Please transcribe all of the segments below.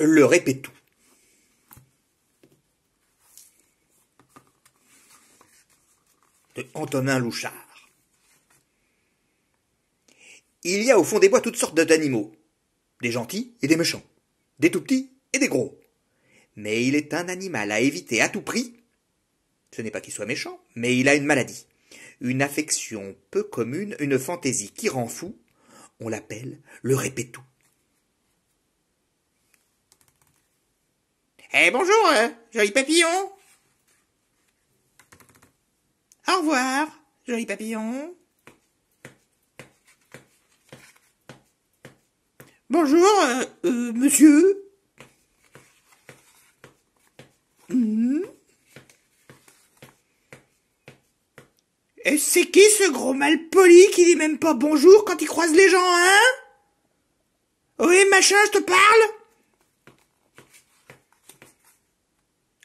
Le tout De Antonin Louchard. Il y a au fond des bois toutes sortes d'animaux, des gentils et des méchants, des tout petits et des gros. Mais il est un animal à éviter à tout prix. Ce n'est pas qu'il soit méchant, mais il a une maladie une affection peu commune, une fantaisie qui rend fou, on l'appelle le répétou. Eh bonjour, euh, joli papillon Au revoir, joli papillon Bonjour, euh, euh, monsieur hmm. Et c'est qui ce gros mal poli qui dit même pas bonjour quand il croise les gens, hein Oui, machin, je te parle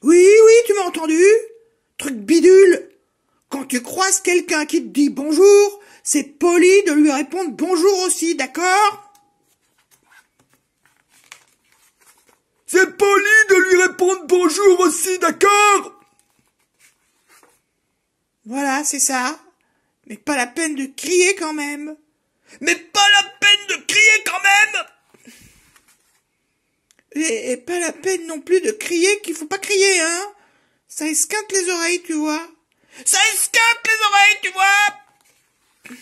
Oui, oui, tu m'as entendu Truc bidule Quand tu croises quelqu'un qui te dit bonjour, c'est poli de lui répondre bonjour aussi, d'accord C'est poli de lui répondre bonjour aussi, d'accord voilà, c'est ça. Mais pas la peine de crier quand même. Mais pas la peine de crier quand même et, pas la peine non plus de crier qu'il faut pas crier, hein Ça esquinte les oreilles, tu vois. Ça esquinte les oreilles, tu vois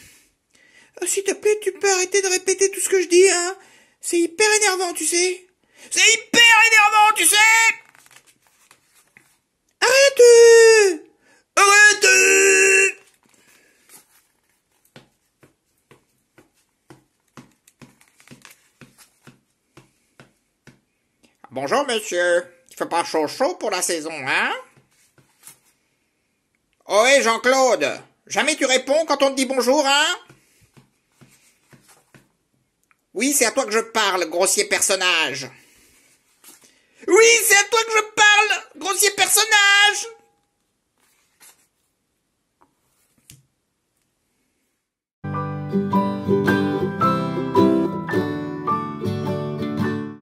oh, S'il te plaît, tu peux arrêter de répéter tout ce que je dis, hein C'est hyper énervant, tu sais. C'est hyper Bonjour, monsieur. Il fait pas chaud chaud pour la saison, hein? Ohé, oh, Jean-Claude! Jamais tu réponds quand on te dit bonjour, hein? Oui, c'est à toi que je parle, grossier personnage. Oui, c'est à toi que je parle, grossier personnage!